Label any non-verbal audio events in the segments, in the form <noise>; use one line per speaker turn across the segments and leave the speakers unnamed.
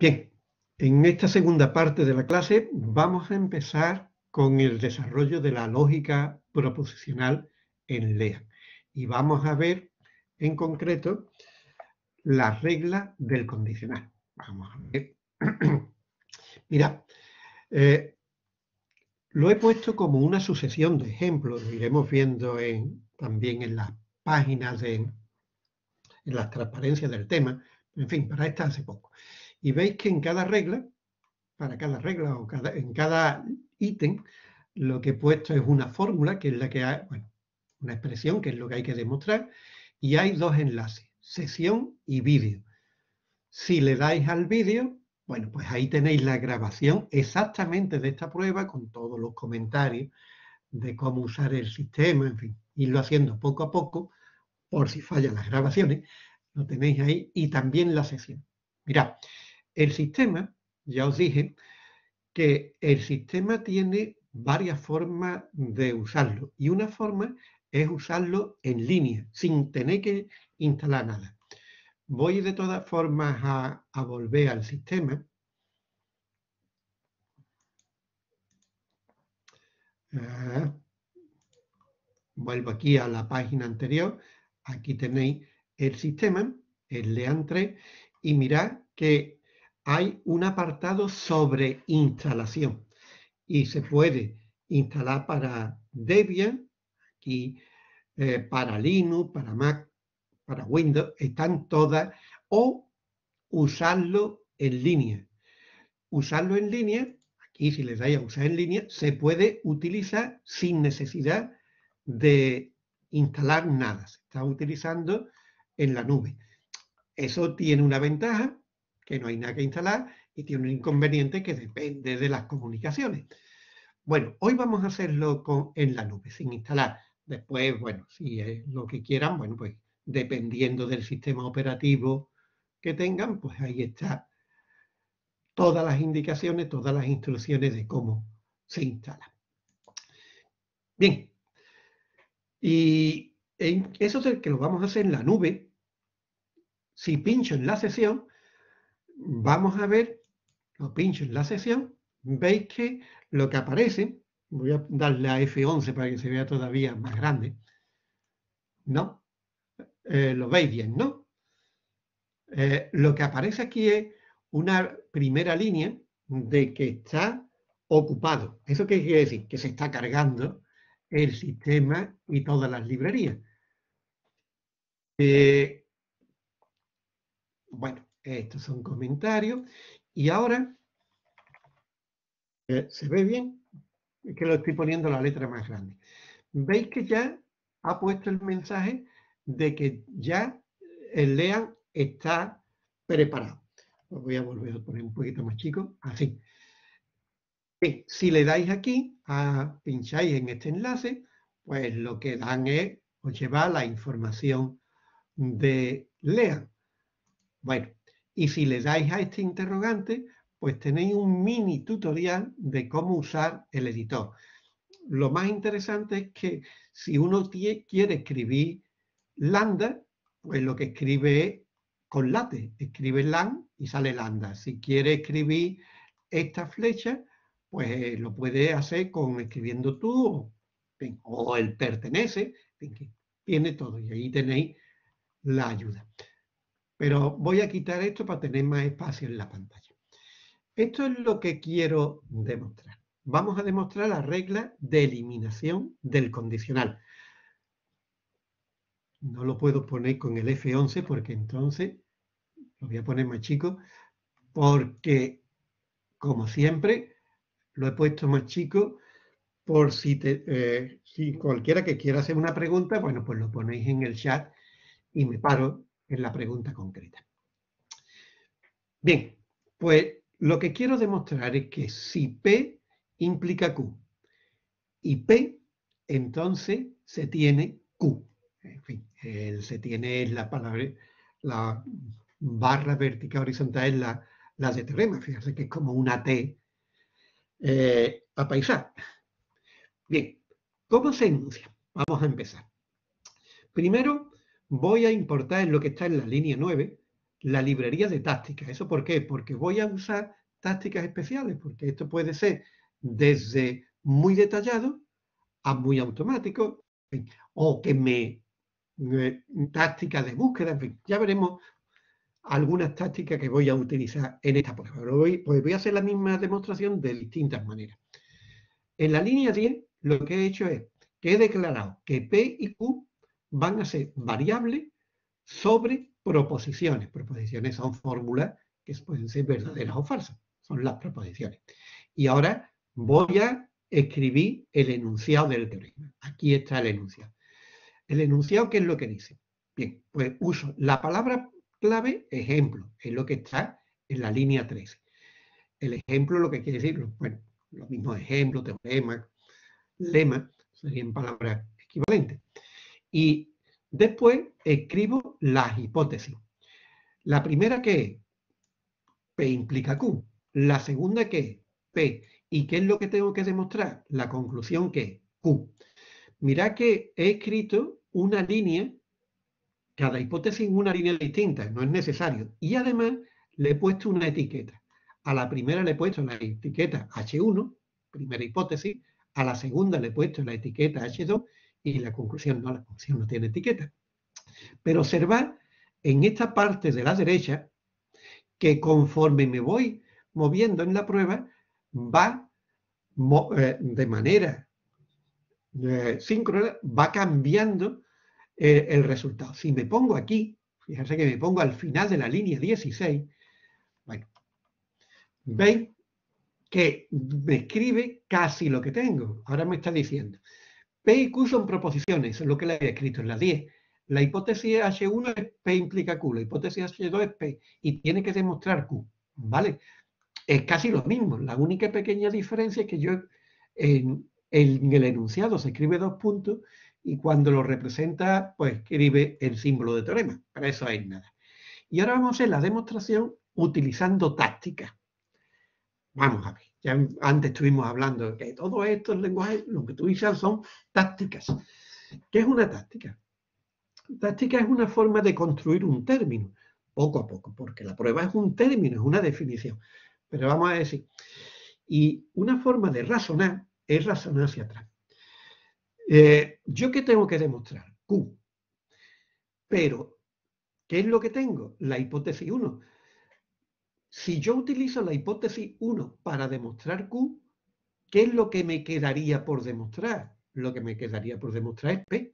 Bien, en esta segunda parte de la clase vamos a empezar con el desarrollo de la lógica proposicional en LEA. Y vamos a ver en concreto la regla del condicional. Vamos a ver. <clears throat> Mirad, eh, lo he puesto como una sucesión de ejemplos, lo iremos viendo también en las páginas, de, en las transparencias del tema, en fin, para esta hace poco y veis que en cada regla, para cada regla o cada, en cada ítem, lo que he puesto es una fórmula, que es la que hay, bueno, una expresión, que es lo que hay que demostrar, y hay dos enlaces, sesión y vídeo. Si le dais al vídeo, bueno, pues ahí tenéis la grabación exactamente de esta prueba con todos los comentarios de cómo usar el sistema, en fin, irlo haciendo poco a poco, por si fallan las grabaciones, lo tenéis ahí, y también la sesión. Mirad, el sistema, ya os dije, que el sistema tiene varias formas de usarlo y una forma es usarlo en línea, sin tener que instalar nada. Voy de todas formas a, volver al sistema. Ah, vuelvo aquí a la página anterior. Aquí tenéis el sistema, el lean y mirad que hay un apartado sobre instalación y se puede instalar para Debian, aquí eh, para Linux, para Mac, para Windows, están todas, o usarlo en línea. Usarlo en línea, aquí si les dais a usar en línea, se puede utilizar sin necesidad de instalar nada. Se está utilizando en la nube. Eso tiene una ventaja, que no hay nada que instalar y tiene un inconveniente que depende de las comunicaciones. Bueno, hoy vamos a hacerlo con, en la nube, sin instalar. Después, bueno, si es lo que quieran, bueno, pues dependiendo del sistema operativo que tengan, pues ahí está todas las indicaciones, todas las instrucciones de cómo se instala. Bien, y eso es el que lo vamos a hacer en la nube. Si pincho en la sesión, vamos a ver, lo pincho en la sesión, veis que lo que aparece, voy a darle a F11 para que se vea todavía más grande, ¿no? Eh, lo veis bien, ¿no? Eh, lo que aparece aquí es una primera línea de que está ocupado. ¿Eso qué quiere decir? Que se está cargando el sistema y todas las librerías. Eh, bueno, estos son comentarios. Y ahora, eh, ¿se ve bien? Es que lo estoy poniendo la letra más grande. Veis que ya ha puesto el mensaje de que ya eh, el LEAN está preparado. Os voy a volver a poner un poquito más chico, así. Eh, si le dais aquí, a, pincháis en este enlace, pues lo que dan es, os lleva la información de LEAN. Bueno, y si le dais a este interrogante, pues tenéis un mini tutorial de cómo usar el editor. Lo más interesante es que si uno quiere escribir lambda, pues lo que escribe es con late, escribe lan y sale lambda. Si quiere escribir esta flecha, pues eh, lo puede hacer con escribiendo tú o, el pertenece, tiene todo y ahí tenéis la ayuda. Pero voy a quitar esto para tener más espacio en la pantalla. Esto es lo que quiero demostrar. Vamos a demostrar la regla de eliminación del condicional. No lo puedo poner con el F11 porque entonces, lo voy a poner más chico, porque como siempre lo he puesto más chico por si, eh, cualquiera que quiera hacer una pregunta, bueno, pues lo ponéis en el chat y me paro la pregunta concreta. Bien, pues lo que quiero demostrar es que si P implica Q y P, entonces se tiene Q. En fin, se tiene la palabra, la barra vertical horizontal es la, de teorema, fíjense que es como una T eh, paisar. Bien, ¿cómo se enuncia? Vamos a empezar. Primero, voy a importar en lo que está en la línea 9 la librería de tácticas. ¿Eso por qué? Porque voy a usar tácticas especiales, porque esto puede ser desde muy detallado a muy automático, o que me, tácticas de búsqueda, ya veremos algunas tácticas que voy a utilizar en esta prueba. pues voy a hacer la misma demostración de distintas maneras. En la línea 10, lo que he hecho es que he declarado que P y Q van a ser variables sobre proposiciones. Proposiciones son fórmulas que pueden ser verdaderas o falsas, son las proposiciones. Y ahora voy a escribir el enunciado del teorema. Aquí está el enunciado. El enunciado, ¿qué es lo que dice? Bien, pues uso la palabra clave ejemplo, es lo que está en la línea 13. El ejemplo, lo que quiere decir, bueno, los mismos ejemplos, teorema, lema, serían palabras equivalentes y después escribo las hipótesis. La primera que es P implica Q. La segunda que es P. ¿Y qué es lo que tengo que demostrar? La conclusión que es Q. Mirad que he escrito una línea, cada hipótesis una línea distinta, no es necesario. Y además le he puesto una etiqueta. A la primera le he puesto la etiqueta H1, primera hipótesis, a la segunda le he puesto la etiqueta H2 y la conclusión no, la conclusión no tiene etiqueta. Pero observar en esta parte de la derecha que conforme me voy moviendo en la prueba, va eh, de manera eh, síncrona, va cambiando eh, el resultado. Si me pongo aquí, fíjense que me pongo al final de la línea 16, bueno, veis que me escribe casi lo que tengo. Ahora me está diciendo, P y Q son proposiciones, es lo que le había escrito en la 10. La hipótesis H1 es P implica Q, la hipótesis H2 es P y tiene que demostrar Q, ¿vale? Es casi lo mismo, la única pequeña diferencia es que yo en, el enunciado se escribe dos puntos y cuando lo representa, pues escribe el símbolo de teorema, para eso es nada. Y ahora vamos a hacer la demostración utilizando táctica. Vamos a ver. Ya antes estuvimos hablando que todos estos lenguajes lo que tú dices son tácticas. ¿Qué es una táctica? Táctica es una forma de construir un término, poco a poco, porque la prueba es un término, es una definición. Pero vamos a decir, y una forma de razonar es razonar hacia atrás. Eh, ¿Yo qué tengo que demostrar? Q. Pero, ¿qué es lo que tengo? La hipótesis 1. Si yo utilizo la hipótesis 1 para demostrar Q, ¿qué es lo que me quedaría por demostrar? Lo que me quedaría por demostrar es P.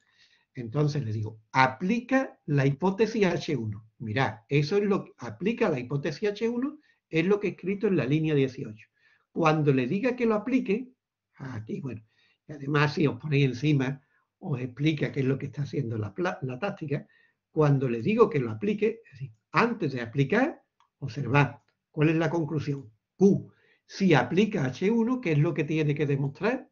Entonces le digo, aplica la hipótesis H1. Mirad, eso es lo que aplica la hipótesis H1, es lo que he escrito en la línea 18. Cuando le diga que lo aplique, aquí, bueno, y además si os ponéis encima, os explica qué es lo que está haciendo la, la táctica. Cuando le digo que lo aplique, es decir, antes de aplicar, observad, ¿Cuál es la conclusión? Q. Si aplica H1, ¿qué es lo que tiene que demostrar?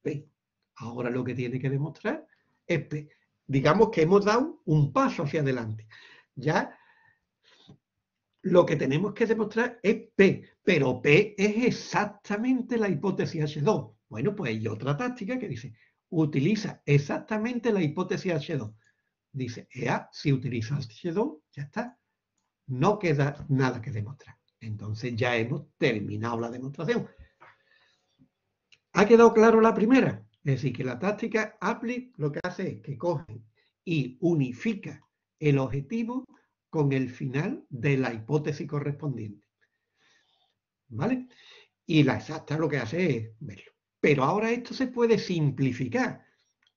P. Ahora lo que tiene que demostrar es P. Digamos que hemos dado un paso hacia adelante. Ya lo que tenemos que demostrar es P, pero P es exactamente la hipótesis H2. Bueno, pues hay otra táctica que dice, utiliza exactamente la hipótesis H2. Dice, EA, si utilizas H2, ya está. No queda nada que demostrar. Entonces ya hemos terminado la demostración. ¿Ha quedado claro la primera? Es decir, que la táctica APLIC lo que hace es que coge y unifica el objetivo con el final de la hipótesis correspondiente. ¿Vale? Y la exacta lo que hace es verlo. Pero ahora esto se puede simplificar.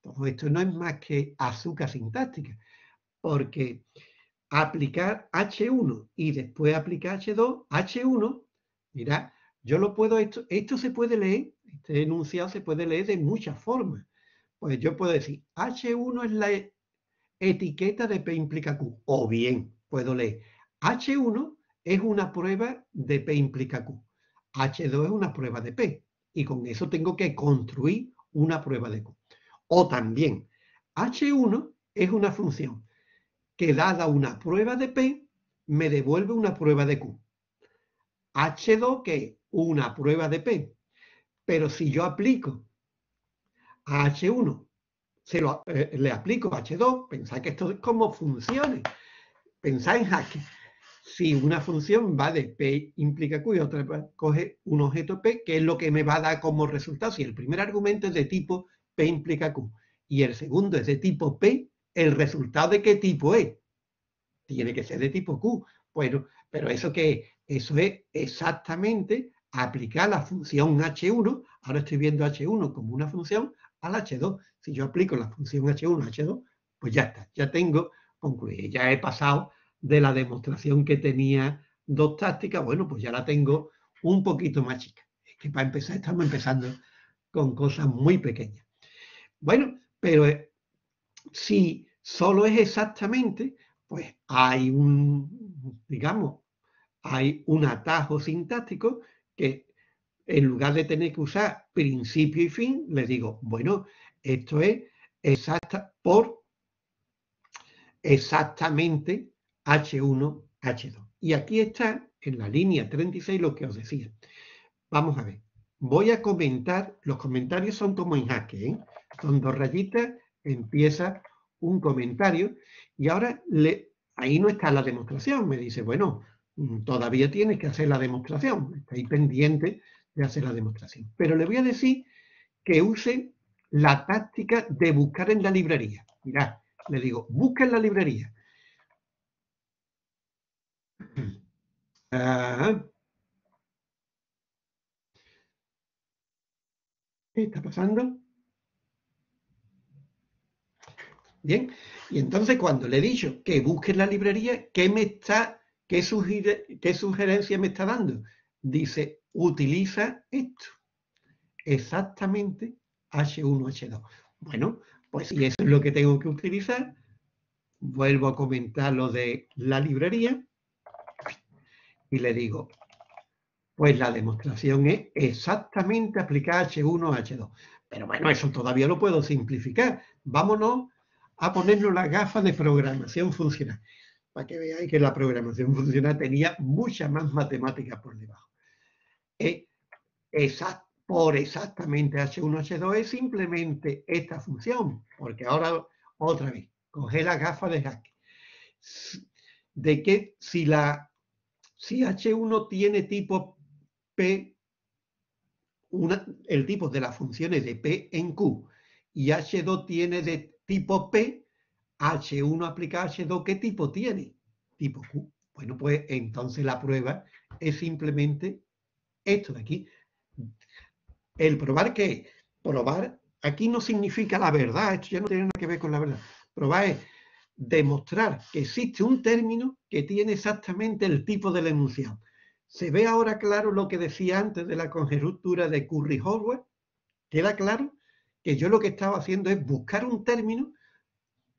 Todo esto no es más que azúcar sintáctica, porque aplicar H1 y después aplicar H2, H1, mira yo lo puedo, esto, se puede leer, este enunciado se puede leer de muchas formas. Pues yo puedo decir, H1 es la etiqueta de P implica Q, o bien puedo leer, H1 es una prueba de P implica Q, H2 es una prueba de P, y con eso tengo que construir una prueba de Q. O también, H1 es una función que dada una prueba de P, me devuelve una prueba de Q. H2 que una prueba de P. Pero si yo aplico a H1, se lo, eh, le aplico a H2, pensad que esto es como funciones. Pensad en que Si una función va de P implica Q y otra coge un objeto P, ¿qué es lo que me va a dar como resultado? Si el primer argumento es de tipo P implica Q y el segundo es de tipo P el resultado de qué tipo es. Tiene que ser de tipo Q. Bueno, pero eso que eso es exactamente aplicar la función H1, ahora estoy viendo H1 como una función, al H2. Si yo aplico la función H1 H2, pues ya está, ya tengo concluido. Ya he pasado de la demostración que tenía dos tácticas, bueno, pues ya la tengo un poquito más chica. Es que para empezar estamos empezando con cosas muy pequeñas. Bueno, pero si solo es exactamente, pues hay un, digamos, hay un atajo sintáctico que en lugar de tener que usar principio y fin, le digo, bueno, esto es exacta por exactamente H1, H2. Y aquí está en la línea 36 lo que os decía. Vamos a ver. Voy a comentar, los comentarios son como en jaque, ¿eh? son dos rayitas empieza un comentario y ahora le, ahí no está la demostración. Me dice, bueno, mm, todavía tienes que hacer la demostración, está ahí pendiente de hacer la demostración. Pero le voy a decir que use la táctica de buscar en la librería. Mirá, le digo, busca en la librería. <clears throat> Ah. ¿Qué está pasando? Bien, y entonces cuando le he dicho que busque en la librería, ¿qué, me está, qué, qué sugerencia me está dando? Dice, utiliza esto. Exactamente H1H2. Bueno, pues si eso es lo que tengo que utilizar, vuelvo a comentar lo de la librería y le digo, pues la demostración es exactamente aplicar H1H2. Pero bueno, eso todavía lo puedo simplificar. Vámonos a ponernos las gafas de programación funcional, para que veáis que la programación funcional tenía mucha más matemática por debajo. E por exactamente H1, H2 es simplemente esta función, porque ahora, otra vez, coge la gafa de hack De que si la si H1 tiene tipo P, el tipo de las funciones de P en Q, y H2 tiene de tipo P, H1 aplicado H2, ¿qué tipo tiene? Tipo Q. Bueno, pues entonces la prueba es simplemente esto de aquí. El probar que probar aquí no significa la verdad, esto ya no tiene nada que ver con la verdad. Probar es demostrar que existe un término que tiene exactamente el tipo del enunciado. ¿Se ve ahora claro lo que decía antes de la conjetura de Curry-Howard? ¿Queda claro? que yo lo que estaba haciendo es buscar un término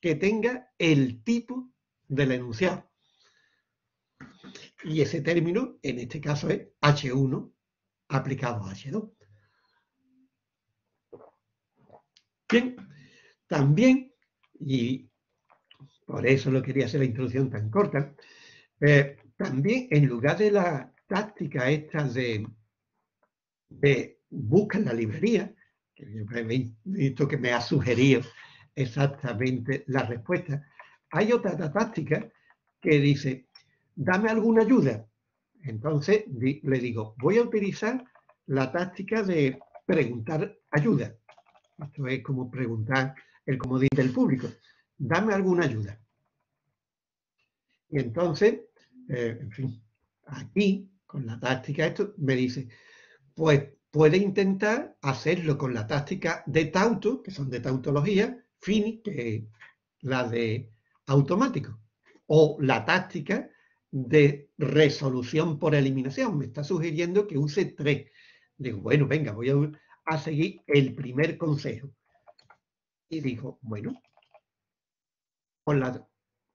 que tenga el tipo del enunciado. Y ese término, en este caso, es H1 aplicado a H2. Bien, también, y por eso lo quería hacer la introducción tan corta, eh, también en lugar de la táctica esta de, de la librería, que he visto que me ha sugerido exactamente la respuesta. Hay otra táctica que dice, dame alguna ayuda. Entonces le digo, voy a utilizar la táctica de preguntar ayuda. Esto es como preguntar el dice el público. Dame alguna ayuda. Y entonces, eh, en fin, aquí, con la táctica, esto me dice, pues puede intentar hacerlo con la táctica de tauto, que son de tautología, fini, que la de automático, o la táctica de resolución por eliminación. Me está sugiriendo que use tres. Digo, bueno, venga, voy a, seguir el primer consejo. Y dijo, bueno, con la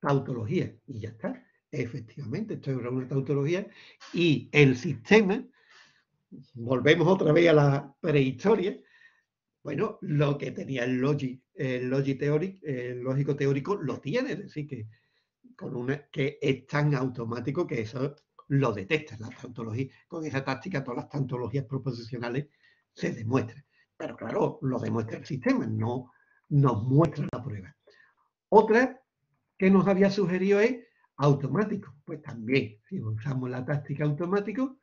tautología. Y ya está. Efectivamente, estoy es una tautología. Y el sistema volvemos otra vez a la prehistoria, bueno, lo que tenía el logic, el logic teórico, lógico teórico lo tiene, es decir, que, con una, que es tan automático que eso lo detecta la tautología Con esa táctica todas las tautologías proposicionales se demuestran. Pero claro, lo demuestra el sistema, no nos muestra la prueba. Otra que nos había sugerido es automático. Pues también, si usamos la táctica automático,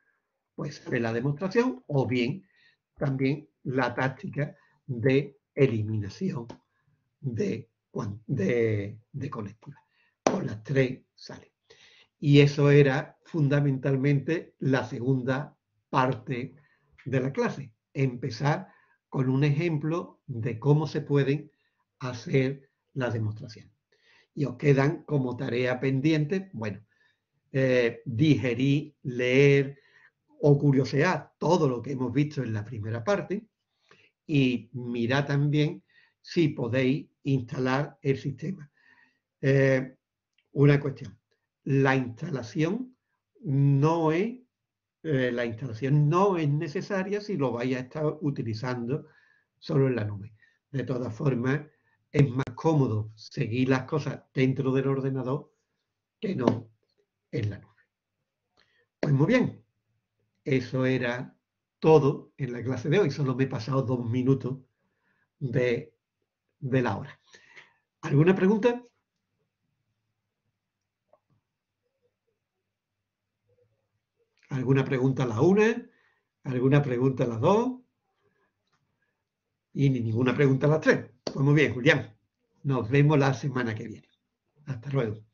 pues de la demostración o bien también la táctica de eliminación de, de, de Con las tres sale. Y eso era fundamentalmente la segunda parte de la clase. Empezar con un ejemplo de cómo se pueden hacer las demostraciones. Y os quedan como tarea pendiente, bueno, eh, digerir, leer, o curiosidad todo lo que hemos visto en la primera parte y mirad también si podéis instalar el sistema. Eh, una cuestión, la instalación no es eh, la instalación no es necesaria si lo vais a estar utilizando solo en la nube. De todas formas, es más cómodo seguir las cosas dentro del ordenador que no en la nube. Pues muy bien, eso era todo en la clase de hoy. Solo me he pasado dos minutos de, la hora. ¿Alguna pregunta? ¿Alguna pregunta a la una? ¿Alguna pregunta a las dos? Y ni ninguna pregunta a las tres. Pues muy bien, Julián. Nos vemos la semana que viene. Hasta luego.